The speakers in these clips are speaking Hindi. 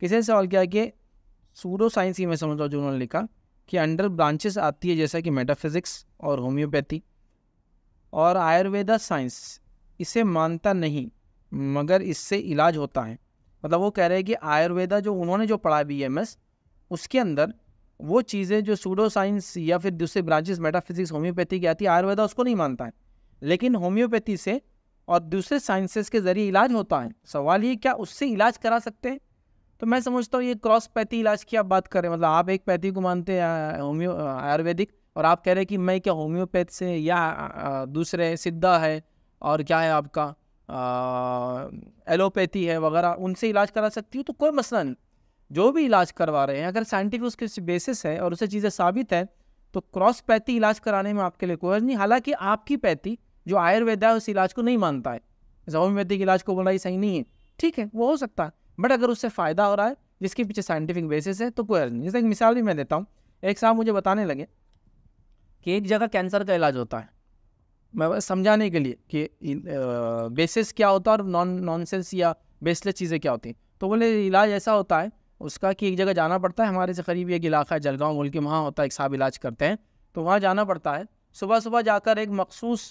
किसी सवाल किया कि सूडो साइंस ही मैं समझता हूँ जो उन्होंने लिखा कि अंडर ब्रांचेस आती है जैसा कि मेटाफिज़िक्स और होम्योपैथी और आयुर्वेदा साइंस इसे मानता नहीं मगर इससे इलाज होता है मतलब वो कह रहे हैं कि आयुर्वेदा जो उन्होंने जो पढ़ा बी एम एस उसके अंदर वो चीज़ें जो सूडो साइंस या फिर दूसरे ब्रांचेस मेटाफिज़िक्स होम्योपैथी की आती है आयुर्वेदा उसको नहीं मानता है लेकिन होम्योपैथी से और दूसरे साइंसेस के ज़रिए इलाज होता है सवाल ये क्या उससे इलाज करा सकते हैं तो मैं समझता हूँ ये क्रॉस पैथी इलाज की आप बात करें मतलब आप एक पैथी को मानते हैं होम्यो आयुर्वेदिक और आप कह रहे हैं कि मैं क्या होम्योपैथ से या दूसरे सिद्धा है और क्या है आपका एलोपैथी है वगैरह उनसे इलाज करा सकती हूँ तो कोई मसला नहीं जो भी इलाज करवा रहे हैं अगर साइंटिफिक उसके बेसिस है और उससे चीज़ें साबित है तो क्रॉस पैथी इलाज कराने में आपके लिए कोई अर्ज नहीं हालांकि आपकी पैथी जो आयुर्वेदा है उस इलाज को नहीं मानता है होम्योपैथिक इलाज को बोला ये सही नहीं है ठीक है वो हो सकता है बट अगर उससे फ़ायदा हो रहा है जिसके पीछे साइंटिफिक बेसिस है तो कोई नहीं जैसे एक मिसाल भी मैं देता हूँ एक साहब मुझे बताने लगे कि एक जगह कैंसर का इलाज होता है मैं समझाने के लिए कि बेसिस क्या होता है और नॉन नॉनसेंस या बेसलेस चीज़ें क्या होती हैं तो बोले इलाज ऐसा होता है उसका कि एक जगह जाना पड़ता है हमारे से करीब एक इलाका है जलगाँव बोल के वहाँ होता है एक साहब इलाज करते हैं तो वहाँ जाना पड़ता है सुबह सुबह जाकर एक मखसूस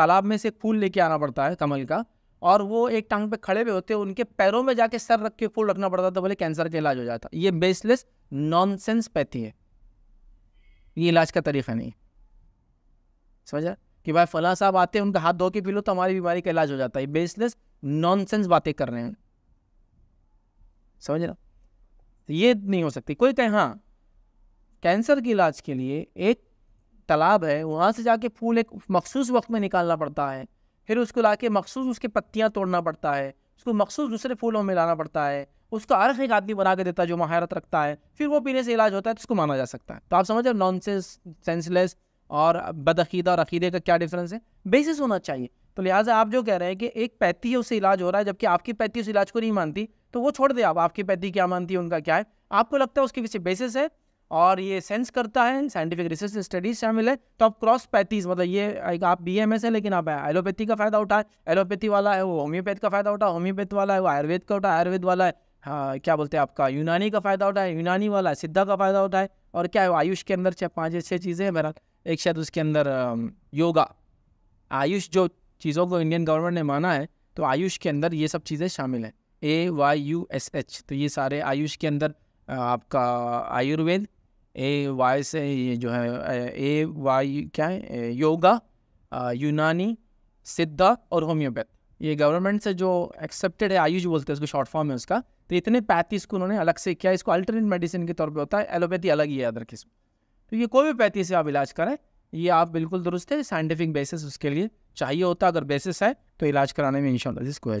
तालाब में से फूल लेके आना पड़ता है कमल का और वो एक टांग पे खड़े हुए होते उनके पैरों में जाके सर रख के फूल रखना पड़ता था तो बोले कैंसर का इलाज हो जाता ये बेसलेस नॉनसेंस पैथी है ये इलाज का तरीका नहीं समझा कि भाई फला साहब आते हैं उनका हाथ धो के पी लो तो हमारी बीमारी का इलाज हो जाता है बेसलेस नॉनसेंस बातें कर रहे हैं समझ रहा तो ये नहीं हो सकती कोई कहे हाँ कैंसर के इलाज के लिए एक तालाब है वहाँ से जाके फूल एक मखसूस वक्त में निकालना पड़ता है फिर उसको ला के मखसूस उसके पत्तियाँ तोड़ना पड़ता है उसको मखसूस दूसरे फूलों में लाना पड़ता है उसका अर्क एक आदमी बना के देता है जो महारत रखता है फिर वो पीने से इलाज होता है तो उसको माना जा सकता है तो आप समझ रहे नॉनसेंस सेंसलेस और बदअीदा और अकीदे का क्या डिफरेंस है बेसिस होना चाहिए तो लिहाजा आप जो कह रहे हैं कि एक पैती है उससे इलाज हो रहा है जबकि आपकी पैती उस इलाज को नहीं मानती तो वो छोड़ दे आप आपकी पैती क्या मानती है उनका क्या है आपको लगता है उसके पीछे बेसिस है और ये सेंस करता है साइंटिफिक रिसर्च स्टडीज शामिल है तो आप क्रॉस पैथीज मतलब ये आप बी एम एस है लेकिन आप एलोपैथी का फ़ायदा उठाए एलोपैथी वाला है वो होम्योपैथ का फ़ायदा उठाए होम्योपैथ वाला है वो आयुर्वेद का उठाए आयुर्वेद वाला है हाँ क्या बोलते हैं आपका यूनानी का फ़ायदा उठाए यूनानी वाला है सिद्धा का फ़ायदा उठाए और क्या है आयुष के अंदर छः पाँच छः चीज़ें हैं मेरा एक शायद उसके अंदर योगा आयुष जो चीज़ों को इंडियन गवर्नमेंट ने माना है तो आयुष के अंदर ये सब चीज़ें शामिल हैं A Y U S H तो ये सारे आयुष के अंदर आपका आयुर्वेद ए वाई से ये जो है ए वाई क्या है योगा यूनानी सिद्धा और होम्योपैथ ये गवर्नमेंट से जो एक्सेप्टेड है आयुष बोलते हैं उसको शॉर्ट फॉर्म है उसका तो इतने पैथीज को उन्होंने अलग से किया इसको अल्टरनेट मेडिसिन के तौर पे होता है एलोपैथी अलग ही है अदर किस्म तो ये कोई भी पैथी से आप इलाज करें ये आप बिल्कुल दुरुस्त है साइंटिफिक बेसिस उसके लिए चाहिए होता अगर बेसिस है तो इलाज कराने में इंशाला जिसको है